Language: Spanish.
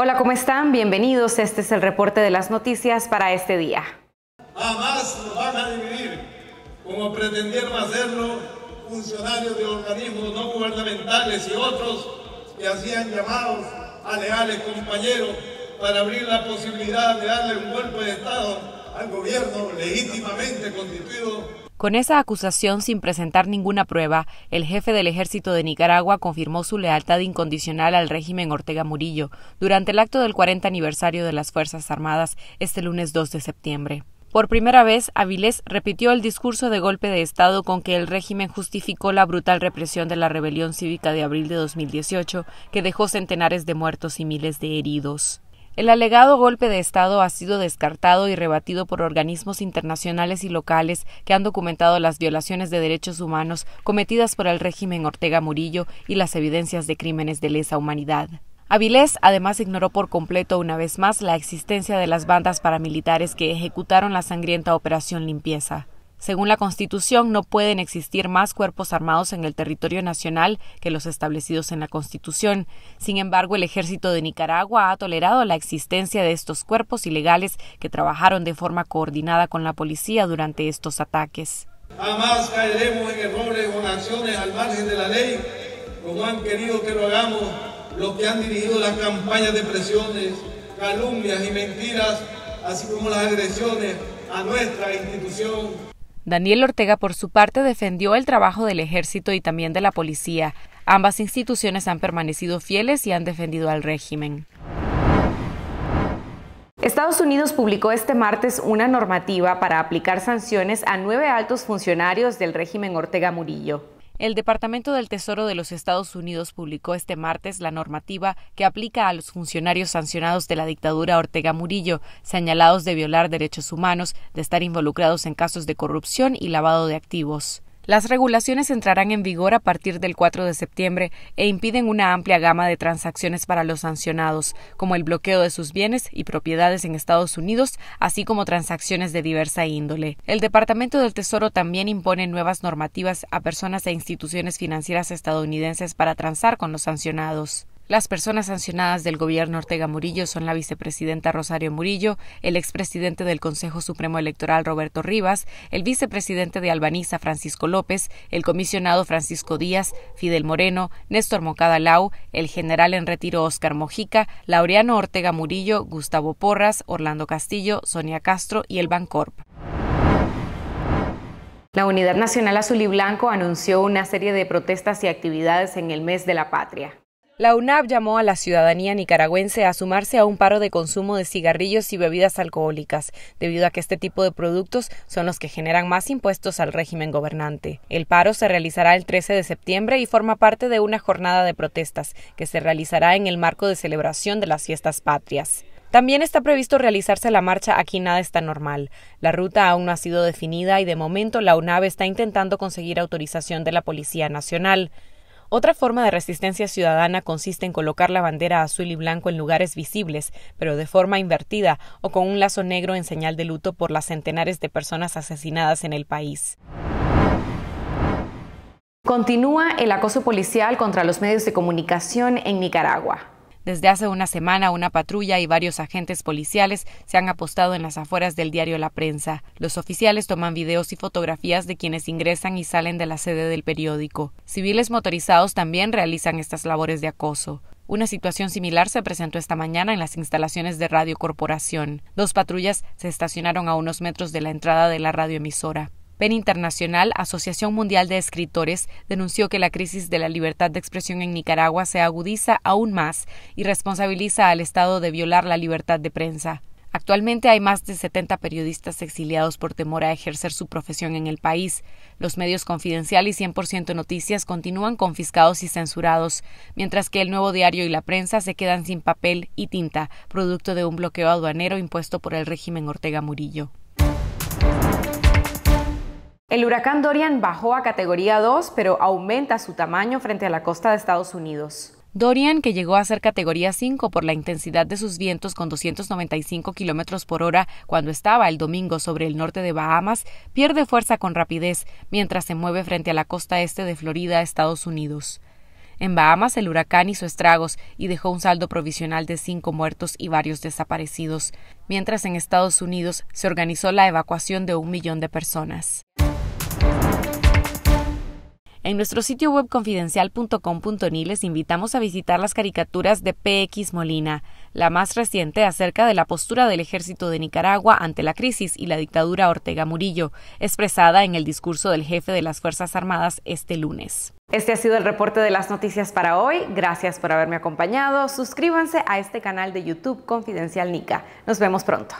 Hola, ¿cómo están? Bienvenidos. Este es el reporte de las noticias para este día. Jamás nos van a dividir, como pretendieron hacerlo funcionarios de organismos no gubernamentales y otros que hacían llamados a leales compañeros para abrir la posibilidad de darle un golpe de Estado al gobierno legítimamente constituido con esa acusación sin presentar ninguna prueba, el jefe del ejército de Nicaragua confirmó su lealtad incondicional al régimen Ortega Murillo durante el acto del 40 aniversario de las Fuerzas Armadas este lunes 2 de septiembre. Por primera vez, Avilés repitió el discurso de golpe de Estado con que el régimen justificó la brutal represión de la rebelión cívica de abril de 2018, que dejó centenares de muertos y miles de heridos. El alegado golpe de Estado ha sido descartado y rebatido por organismos internacionales y locales que han documentado las violaciones de derechos humanos cometidas por el régimen Ortega Murillo y las evidencias de crímenes de lesa humanidad. Avilés además ignoró por completo una vez más la existencia de las bandas paramilitares que ejecutaron la sangrienta operación limpieza. Según la Constitución, no pueden existir más cuerpos armados en el territorio nacional que los establecidos en la Constitución. Sin embargo, el ejército de Nicaragua ha tolerado la existencia de estos cuerpos ilegales que trabajaron de forma coordinada con la policía durante estos ataques. Jamás caeremos en errores o en acciones al margen de la ley, como han querido que lo hagamos los que han dirigido las campañas de presiones, calumnias y mentiras, así como las agresiones a nuestra institución Daniel Ortega, por su parte, defendió el trabajo del ejército y también de la policía. Ambas instituciones han permanecido fieles y han defendido al régimen. Estados Unidos publicó este martes una normativa para aplicar sanciones a nueve altos funcionarios del régimen Ortega Murillo. El Departamento del Tesoro de los Estados Unidos publicó este martes la normativa que aplica a los funcionarios sancionados de la dictadura Ortega Murillo, señalados de violar derechos humanos, de estar involucrados en casos de corrupción y lavado de activos. Las regulaciones entrarán en vigor a partir del 4 de septiembre e impiden una amplia gama de transacciones para los sancionados, como el bloqueo de sus bienes y propiedades en Estados Unidos, así como transacciones de diversa índole. El Departamento del Tesoro también impone nuevas normativas a personas e instituciones financieras estadounidenses para transar con los sancionados. Las personas sancionadas del gobierno Ortega Murillo son la vicepresidenta Rosario Murillo, el expresidente del Consejo Supremo Electoral Roberto Rivas, el vicepresidente de Albaniza Francisco López, el comisionado Francisco Díaz, Fidel Moreno, Néstor Mocada Lau, el general en retiro Óscar Mojica, Laureano Ortega Murillo, Gustavo Porras, Orlando Castillo, Sonia Castro y el Bancorp. La Unidad Nacional Azul y Blanco anunció una serie de protestas y actividades en el mes de la patria. La UNAV llamó a la ciudadanía nicaragüense a sumarse a un paro de consumo de cigarrillos y bebidas alcohólicas, debido a que este tipo de productos son los que generan más impuestos al régimen gobernante. El paro se realizará el 13 de septiembre y forma parte de una jornada de protestas que se realizará en el marco de celebración de las fiestas patrias. También está previsto realizarse la marcha Aquí nada está normal. La ruta aún no ha sido definida y de momento la UNAV está intentando conseguir autorización de la Policía Nacional. Otra forma de resistencia ciudadana consiste en colocar la bandera azul y blanco en lugares visibles, pero de forma invertida o con un lazo negro en señal de luto por las centenares de personas asesinadas en el país. Continúa el acoso policial contra los medios de comunicación en Nicaragua. Desde hace una semana, una patrulla y varios agentes policiales se han apostado en las afueras del diario La Prensa. Los oficiales toman videos y fotografías de quienes ingresan y salen de la sede del periódico. Civiles motorizados también realizan estas labores de acoso. Una situación similar se presentó esta mañana en las instalaciones de Radio Corporación. Dos patrullas se estacionaron a unos metros de la entrada de la radioemisora. PEN Internacional, Asociación Mundial de Escritores, denunció que la crisis de la libertad de expresión en Nicaragua se agudiza aún más y responsabiliza al Estado de violar la libertad de prensa. Actualmente hay más de 70 periodistas exiliados por temor a ejercer su profesión en el país. Los medios Confidencial y 100% Noticias continúan confiscados y censurados, mientras que el Nuevo Diario y la prensa se quedan sin papel y tinta, producto de un bloqueo aduanero impuesto por el régimen Ortega Murillo. El huracán Dorian bajó a categoría 2, pero aumenta su tamaño frente a la costa de Estados Unidos. Dorian, que llegó a ser categoría 5 por la intensidad de sus vientos con 295 kilómetros por hora cuando estaba el domingo sobre el norte de Bahamas, pierde fuerza con rapidez mientras se mueve frente a la costa este de Florida, Estados Unidos. En Bahamas el huracán hizo estragos y dejó un saldo provisional de cinco muertos y varios desaparecidos, mientras en Estados Unidos se organizó la evacuación de un millón de personas. En nuestro sitio web confidencial.com.ni les invitamos a visitar las caricaturas de PX Molina, la más reciente acerca de la postura del ejército de Nicaragua ante la crisis y la dictadura Ortega Murillo, expresada en el discurso del jefe de las Fuerzas Armadas este lunes. Este ha sido el reporte de las noticias para hoy. Gracias por haberme acompañado. Suscríbanse a este canal de YouTube Confidencial Nica. Nos vemos pronto.